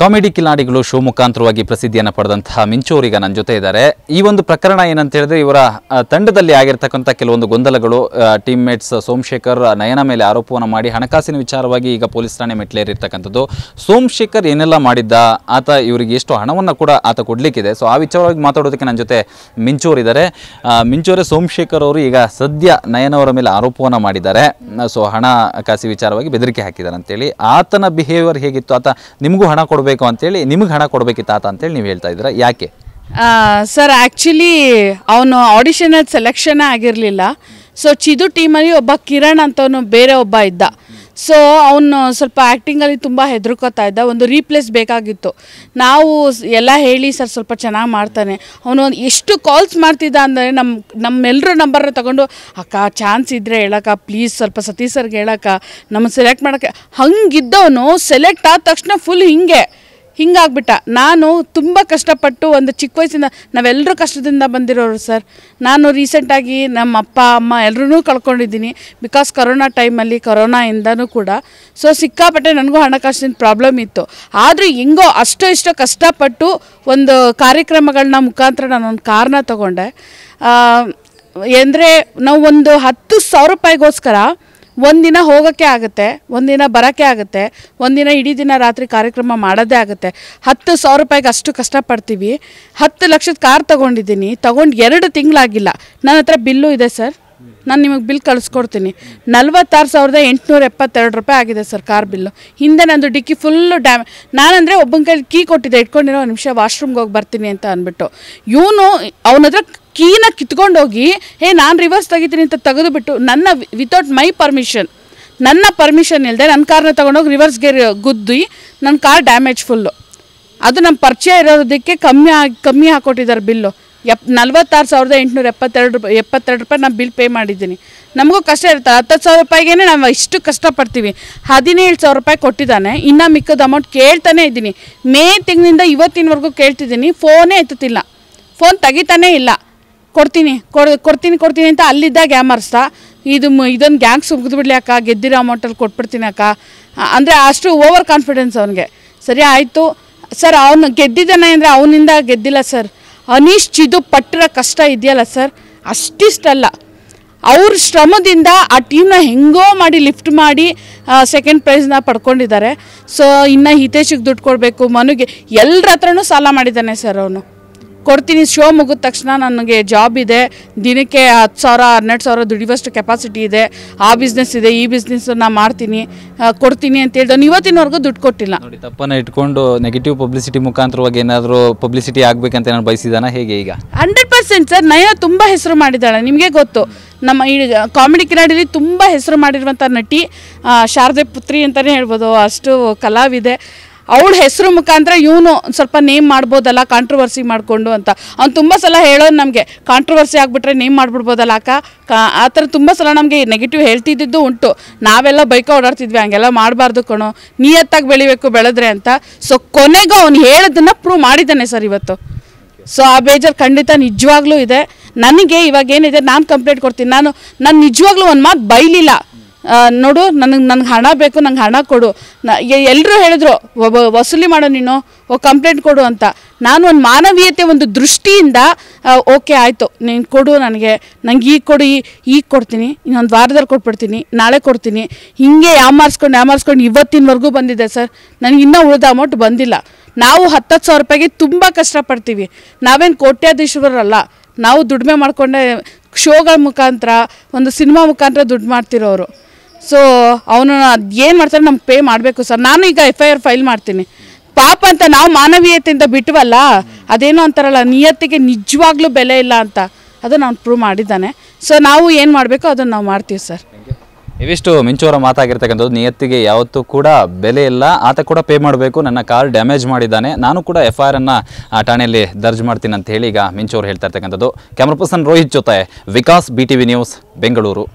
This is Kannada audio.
ಕಾಮಿಡಿ ಕಿಲಾಡಿಗಳು ಶೋ ಮುಖಾಂತರವಾಗಿ ಪ್ರಸಿದ್ಧಿಯನ್ನು ಪಡೆದಂತಹ ಮಿಂಚೂರಿಗ ನನ್ನ ಜೊತೆ ಇದ್ದಾರೆ ಈ ಒಂದು ಪ್ರಕರಣ ಏನಂತ ಹೇಳಿದ್ರೆ ಇವರ ತಂಡದಲ್ಲಿ ಆಗಿರ್ತಕ್ಕಂಥ ಕೆಲವೊಂದು ಗೊಂದಲಗಳು ಟೀಮ್ ಮೇಟ್ಸ್ ಸೋಮಶೇಖರ್ ನಯನ ಮೇಲೆ ಆರೋಪವನ್ನು ಮಾಡಿ ಹಣಕಾಸಿನ ವಿಚಾರವಾಗಿ ಈಗ ಪೊಲೀಸ್ ಠಾಣೆ ಮೆಟ್ಲೇರಿರ್ತಕ್ಕಂಥದ್ದು ಸೋಮಶೇಖರ್ ಏನೆಲ್ಲ ಮಾಡಿದ್ದ ಆತ ಇವರಿಗೆ ಎಷ್ಟು ಹಣವನ್ನು ಕೂಡ ಆತ ಕೊಡಲಿಕ್ಕಿದೆ ಸೊ ಆ ವಿಚಾರವಾಗಿ ಮಾತಾಡೋದಕ್ಕೆ ನನ್ನ ಜೊತೆ ಮಿಂಚೂರ್ ಇದ್ದಾರೆ ಮಿಂಚೋರೆ ಸೋಮಶೇಖರ್ ಅವರು ಈಗ ಸದ್ಯ ನಯನವರ ಮೇಲೆ ಆರೋಪವನ್ನು ಮಾಡಿದ್ದಾರೆ ಸೊ ಹಣಕಾಸಿ ವಿಚಾರವಾಗಿ ಬೆದರಿಕೆ ಹಾಕಿದ್ದಾರೆ ಅಂತೇಳಿ ಆತನ ಬಿಹೇವಿಯರ್ ಹೇಗಿತ್ತು ಆತ ನಿಮಗೂ ಹಣ ಕೊಡಬೇಕು ಅಂತೇಳಿ ನಿಮಗೆ ಹಣ ಕೊಡಬೇಕಿತ್ತು ತಾತ ಅಂತೇಳಿ ನೀವು ಹೇಳ್ತಾ ಇದ್ದೀರಾ ಯಾಕೆ ಸರ್ ಆ್ಯಕ್ಚುಲಿ ಅವನು ಆಡಿಷನಲ್ಲಿ ಸೆಲೆಕ್ಷನ್ ಆಗಿರಲಿಲ್ಲ ಸೊ ಚಿದು ಟೀಮಲ್ಲಿ ಒಬ್ಬ ಕಿರಣ್ ಅಂತವನು ಬೇರೆ ಒಬ್ಬ ಇದ್ದ ಸೊ ಅವನು ಸ್ವಲ್ಪ ಆ್ಯಕ್ಟಿಂಗಲ್ಲಿ ತುಂಬ ಹೆದರ್ಕೋತಾ ಇದ್ದ ಒಂದು ರೀಪ್ಲೇಸ್ ಬೇಕಾಗಿತ್ತು ನಾವು ಎಲ್ಲ ಹೇಳಿ ಸರ್ ಸ್ವಲ್ಪ ಚೆನ್ನಾಗಿ ಮಾಡ್ತಾನೆ ಅವನು ಎಷ್ಟು ಕಾಲ್ಸ್ ಮಾಡ್ತಿದ್ದ ಅಂದರೆ ನಮ್ಮ ನಮ್ಮೆಲ್ಲರ ನಂಬರ್ನ ತಗೊಂಡು ಅಕ್ಕ ಚಾನ್ಸ್ ಇದ್ದರೆ ಹೇಳಕ್ಕ ಪ್ಲೀಸ್ ಸ್ವಲ್ಪ ಸತೀಶ್ ಸರ್ಗೆ ಹೇಳಕ್ಕ ನಮ್ಮ ಸೆಲೆಕ್ಟ್ ಮಾಡೋಕ್ಕೆ ಹಂಗಿದ್ದವನು ಸೆಲೆಕ್ಟ್ ಆದ ತಕ್ಷಣ ಫುಲ್ ಹಿಂಗೆ ಹಿಂಗಾಗ್ಬಿಟ್ಟ ನಾನು ತುಂಬ ಕಷ್ಟಪಟ್ಟು ಒಂದು ಚಿಕ್ಕ ವಯಸ್ಸಿಂದ ನಾವೆಲ್ಲರೂ ಕಷ್ಟದಿಂದ ಬಂದಿರೋರು ಸರ್ ನಾನು ರೀಸೆಂಟಾಗಿ ನಮ್ಮ ಅಪ್ಪ ಅಮ್ಮ ಎಲ್ಲರೂ ಕಳ್ಕೊಂಡಿದ್ದೀನಿ ಬಿಕಾಸ್ ಕರೋನಾ ಟೈಮಲ್ಲಿ ಇಂದಾನೂ ಕೂಡ ಸೊ ಸಿಕ್ಕಾಪಟ್ಟೆ ನನಗೂ ಹಣಕಾಸಿನ ಪ್ರಾಬ್ಲಮ್ ಇತ್ತು ಆದರೂ ಹೆಂಗೋ ಅಷ್ಟು ಇಷ್ಟೋ ಕಷ್ಟಪಟ್ಟು ಒಂದು ಕಾರ್ಯಕ್ರಮಗಳನ್ನ ಮುಖಾಂತರ ನಾನೊಂದು ಕಾರಣ ತೊಗೊಂಡೆ ಅಂದರೆ ನಾವು ಒಂದು ಹತ್ತು ಸಾವಿರ ರೂಪಾಯಿಗೋಸ್ಕರ ಒಂದಿನ ಹೋಗೋಕ್ಕೆ ಆಗುತ್ತೆ ಒಂದಿನ ಬರೋಕ್ಕೆ ಆಗುತ್ತೆ ಒಂದಿನ ಇಡೀ ದಿನ ರಾತ್ರಿ ಕಾರ್ಯಕ್ರಮ ಮಾಡೋದೇ ಆಗುತ್ತೆ ಹತ್ತು ಸಾವಿರ ರೂಪಾಯಿಗೆ ಅಷ್ಟು ಕಷ್ಟಪಡ್ತೀವಿ ಹತ್ತು ಲಕ್ಷದ ಕಾರ್ ತೊಗೊಂಡಿದ್ದೀನಿ ತೊಗೊಂಡು ಎರಡು ತಿಂಗಳಾಗಿಲ್ಲ ನನ್ನ ಹತ್ರ ಬಿಲ್ಲು ಇದೆ ಸರ್ ನಾನು ನಿಮಗೆ ಬಿಲ್ ಕಳಿಸ್ಕೊಡ್ತೀನಿ ನಲ್ವತ್ತಾರು ಸಾವಿರದ ಎಂಟುನೂರ ಎಪ್ಪತ್ತೆರಡು ರೂಪಾಯಿ ಆಗಿದೆ ಸರ್ ಕಾರ್ ಬಿಲ್ಲು ಹಿಂದೆ ನಂದು ಡಿಕ್ಕಿ ಫುಲ್ಲು ಡ್ಯಾಮ್ ನಾನಂದರೆ ಒಬ್ಬನ ಕೈ ಕೀ ಕೊಟ್ಟಿದ್ದೆ ಇಟ್ಕೊಂಡಿರೋ ನಿಮಿಷ ವಾಶ್ರೂಮ್ಗೆ ಹೋಗಿ ಬರ್ತೀನಿ ಅಂತ ಅಂದ್ಬಿಟ್ಟು ಇವನು ಅವನ ಹತ್ರ ಕೀನ ಕಿತ್ಕೊಂಡೋಗಿ ಹೇ ನಾನು ರಿವರ್ಸ್ ತೆಗಿತೀನಿ ಅಂತ ತೆಗೆದುಬಿಟ್ಟು ನನ್ನ ವಿತೌಟ್ ಮೈ ಪರ್ಮಿಷನ್ ನನ್ನ ಪರ್ಮಿಷನ್ ಇಲ್ಲದೆ ನನ್ನ ಕಾರನ್ನ ತೊಗೊಂಡೋಗಿ ರಿವರ್ಸ್ ಗೇರ್ ಗುದ್ದು ನನ್ನ ಕಾರ್ ಡ್ಯಾಮೇಜ್ ಫುಲ್ಲು ಅದು ನಮ್ಮ ಪರಿಚಯ ಇರೋದಕ್ಕೆ ಕಮ್ಮಿ ಹಾಕಿ ಕಮ್ಮಿ ಹಾಕ್ಕೊಟ್ಟಿದ್ದಾರೆ ಬಿಲ್ಲು ಎಪ್ ನಲ್ವತ್ತಾರು ಸಾವಿರದ ಎಂಟುನೂರ ಎಪ್ಪತ್ತೆರಡು ರೂಪಾಯಿ ಎಪ್ಪತ್ತೆರಡು ರೂಪಾಯಿ ನಾನು ಬಿಲ್ ಪೇ ಮಾಡಿದ್ದೀನಿ ನಮಗೂ ಕಷ್ಟ ಇರುತ್ತೆ ಹತ್ತು ಸಾವಿರ ರೂಪಾಯಿಗೆ ನಾವು ಇಷ್ಟು ಕಷ್ಟಪಡ್ತೀವಿ ಹದಿನೇಳು ಸಾವಿರ ರೂಪಾಯಿ ಕೊಟ್ಟಿದ್ದಾನೆ ಇನ್ನೂ ಮಿಕ್ಕದ ಅಮೌಂಟ್ ಕೇಳ್ತಾನೆ ಇದ್ದೀನಿ ಮೇ ತಿಂಗಳಿಂದ ಇವತ್ತಿನವರೆಗೂ ಕೇಳ್ತಿದ್ದೀನಿ ಫೋನೇ ಎತ್ತುತ್ತಿಲ್ಲ ಫೋನ್ ತೆಗಿತಾನೇ ಇಲ್ಲ ಕೊಡ್ತೀನಿ ಕೊಡ್ತೀನಿ ಕೊಡ್ತೀನಿ ಅಂತ ಅಲ್ಲಿದ್ದ ಗ್ಯಾಮರ್ಸ್ತಾ ಇದು ಇದೊಂದು ಗ್ಯಾಂಗ್ ಸುಗಿದ್ಬಿಡ್ಲಿ ಅಕ್ಕ ಗೆದ್ದಿರೋ ಅಮೌಂಟಲ್ಲಿ ಕೊಟ್ಬಿಡ್ತೀನಿ ಅಕ್ಕ ಅಂದರೆ ಅಷ್ಟು ಓವರ್ ಕಾನ್ಫಿಡೆನ್ಸ್ ಅವನಿಗೆ ಸರಿ ಆಯಿತು ಸರ್ ಅವನು ಗೆದ್ದಿದ್ದಾನೆ ಅಂದರೆ ಅವನಿಂದ ಗೆದ್ದಿಲ್ಲ ಸರ್ ಅನೀಶ್ ಚಿದು ಪಟ್ಟಿರೋ ಕಷ್ಟ ಇದೆಯಲ್ಲ ಸರ್ ಅಷ್ಟಿಷ್ಟಲ್ಲ ಅವ್ರ ಶ್ರಮದಿಂದ ಆ ಟೀಮ್ನ ಹೆಂಗೋ ಮಾಡಿ ಲಿಫ್ಟ್ ಮಾಡಿ ಸೆಕೆಂಡ್ ಪ್ರೈಸ್ನ ಪಡ್ಕೊಂಡಿದ್ದಾರೆ ಸೊ ಇನ್ನು ಹಿತೇಶಿಗೆ ದುಡ್ಡು ಕೊಡಬೇಕು ಮನುಗೆ ಎಲ್ಲರ ಹತ್ರನೂ ಸಾಲ ಮಾಡಿದ್ದಾನೆ ಸರ್ ಅವನು ಕೊಡ್ತೀನಿ ಶೋ ಮುಗಿದ ತಕ್ಷಣ ನನಗೆ ಜಾಬ್ ಇದೆ ದಿನಕ್ಕೆ ಹತ್ತು ಸಾವಿರ ಹನ್ನೆರಡು ಸಾವಿರ ದುಡಿಯುವಷ್ಟು ಕೆಪಾಸಿಟಿ ಇದೆ ಆ ಬಿಸ್ನೆಸ್ ಇದೆ ಈ ಬಿಸ್ನೆಸ್ ನಾನು ಮಾಡ್ತೀನಿ ಕೊಡ್ತೀನಿ ಅಂತ ಹೇಳ್ದು ಇವತ್ತಿನವರೆಗೂ ದುಡ್ಡು ಕೊಟ್ಟಿಲ್ಲ ನೋಡಿ ತಪ್ಪನ್ನು ಇಟ್ಕೊಂಡು ನೆಗೆಟಿವ್ ಪಬ್ಲಿಸಿಟಿ ಮುಖಾಂತರವಾಗಿ ಏನಾದರೂ ಪಬ್ಲಿಸಿಟಿ ಆಗಬೇಕಂತ ನಾನು ಬಯಸಿದಾನ ಹೇಗೆ ಈಗ ಹಂಡ್ರೆಡ್ ಪರ್ಸೆಂಟ್ ಸರ್ ನಯ ತುಂಬ ಹೆಸರು ಮಾಡಿದ್ದಾಳೆ ನಿಮಗೆ ಗೊತ್ತು ನಮ್ಮ ಈ ಕಾಮಿಡಿ ಕಿನಾಡಿಲಿ ತುಂಬ ಹೆಸರು ಮಾಡಿರುವಂಥ ನಟಿ ಶಾರದೆ ಪುತ್ರಿ ಅಂತಲೇ ಹೇಳ್ಬೋದು ಅಷ್ಟು ಕಲಾವಿದೆ ಅವಳ ಹೆಸರು ಮುಖಾಂತರ ಇವನು ಸ್ವಲ್ಪ ನೇಮ್ ಮಾಡ್ಬೋದಲ್ಲ ಕಾಂಟ್ರವರ್ಸಿ ಮಾಡಿಕೊಂಡು ಅಂತ ಅವ್ನು ತುಂಬ ಸಲ ಹೇಳೋದು ನಮಗೆ ಕಾಂಟ್ರವರ್ಸಿ ಆಗಿಬಿಟ್ರೆ ನೇಮ್ ಮಾಡಿಬಿಡ್ಬೋದಲ್ಲ ಅಕ್ಕ ಕಾ ಆ ಥರ ತುಂಬ ಸಲ ನಮಗೆ ನೆಗೆಟಿವ್ ಹೇಳ್ತಿದ್ದಿದ್ದು ಉಂಟು ನಾವೆಲ್ಲ ಬೈಕ ಓಡಾಡ್ತಿದ್ವಿ ಹಂಗೆಲ್ಲ ಮಾಡಬಾರ್ದು ಕಣೋ ನಿಯತ್ತಾಗಿ ಬೆಳಿಬೇಕು ಬೆಳೆದ್ರೆ ಅಂತ ಸೊ ಕೊನೆಗೂ ಅವ್ನು ಹೇಳೋದನ್ನು ಪ್ರೂವ್ ಮಾಡಿದ್ದಾನೆ ಸರ್ ಇವತ್ತು ಸೊ ಆ ಬೇಜಾರು ಖಂಡಿತ ನಿಜವಾಗ್ಲೂ ಇದೆ ನನಗೆ ಇವಾಗ ಏನಿದೆ ನಾನು ಕಂಪ್ಲೇಂಟ್ ಕೊಡ್ತೀನಿ ನಾನು ನಾನು ನಿಜವಾಗ್ಲೂ ಒಂದು ಮಾತು ಬೈಲಿಲ್ಲ ನೋಡು ನನಗೆ ನನಗೆ ಹಣ ಬೇಕು ನಂಗೆ ಹಣ ಕೊಡು ಎಲ್ಲರೂ ಹೇಳಿದ್ರು ಒಬ್ಬ ವಸೂಲಿ ಮಾಡೋ ನೀನು ಓ ಕಂಪ್ಲೇಂಟ್ ಕೊಡು ಅಂತ ನಾನು ಒಂದು ಮಾನವೀಯತೆ ಒಂದು ದೃಷ್ಟಿಯಿಂದ ಓಕೆ ಆಯಿತು ನೀನು ಕೊಡು ನನಗೆ ನಂಗೆ ಈಗ ಕೊಡು ಈಗ ಕೊಡ್ತೀನಿ ಇನ್ನೊಂದು ವಾರದಲ್ಲಿ ಕೊಟ್ಬಿಡ್ತೀನಿ ನಾಳೆ ಕೊಡ್ತೀನಿ ಹೀಗೆ ಯಾಮಾರಿಸ್ಕೊಂಡು ಯಾಮಾರಿಸ್ಕೊಂಡು ಇವತ್ತಿನವರೆಗೂ ಬಂದಿದೆ ಸರ್ ನನಗೆ ಇನ್ನೂ ಉಳಿದ ಅಮೌಂಟ್ ಬಂದಿಲ್ಲ ನಾವು ಹತ್ತತ್ತು ಸಾವಿರ ರೂಪಾಯಿಗೆ ತುಂಬ ಕಷ್ಟಪಡ್ತೀವಿ ನಾವೇನು ಕೋಟ್ಯಾಧೀಶ್ವರಲ್ಲ ನಾವು ದುಡಿಮೆ ಮಾಡಿಕೊಂಡೆ ಶೋಗಳ ಮುಖಾಂತರ ಒಂದು ಸಿನಿಮಾ ಮುಖಾಂತರ ದುಡ್ಡು ಮಾಡ್ತಿರೋರು ಸೊ ಅವನು ಅದು ಏನು ಮಾಡ್ತಾರೆ ನಮ್ಗೆ ಪೇ ಮಾಡಬೇಕು ಸರ್ ನಾನು ಈಗ ಎಫ್ ಐ ಆರ್ ಫೈಲ್ ಮಾಡ್ತೀನಿ ಪಾಪ ಅಂತ ನಾವು ಮಾನವೀಯತೆಯಿಂದ ಬಿಟ್ಟವಲ್ಲ ಅದೇನು ಅಂತಾರಲ್ಲ ನಿಯತ್ತಿಗೆ ನಿಜವಾಗ್ಲೂ ಬೆಲೆ ಇಲ್ಲ ಅಂತ ಅದನ್ನು ಅವ್ನು ಪ್ರೂವ್ ಮಾಡಿದ್ದಾನೆ ಸೊ ನಾವು ಏನು ಮಾಡಬೇಕು ಅದನ್ನು ನಾವು ಮಾಡ್ತೀವಿ ಸರ್ ಇವಿಷ್ಟು ಮಿಂಚೋರ ಮಾತಾಗಿರ್ತಕ್ಕಂಥದ್ದು ನಿಯತ್ತಿಗೆ ಯಾವತ್ತೂ ಕೂಡ ಬೆಲೆ ಇಲ್ಲ ಆತ ಕೂಡ ಪೇ ಮಾಡಬೇಕು ನನ್ನ ಕಾರ್ ಡ್ಯಾಮೇಜ್ ಮಾಡಿದ್ದಾನೆ ನಾನು ಕೂಡ ಎಫ್ ಐ ಆರನ್ನು ಠಾಣೆಯಲ್ಲಿ ದರ್ಜ್ ಮಾಡ್ತೀನಿ ಅಂತ ಹೇಳಿ ಈಗ ಮಿಂಚೋರು ಹೇಳ್ತಾ ಇರ್ತಕ್ಕಂಥದ್ದು ಕ್ಯಾಮ್ರಾ ಪರ್ಸನ್ ರೋಹಿತ್ ಜೊತೆ Vikas B T V news Bengaluru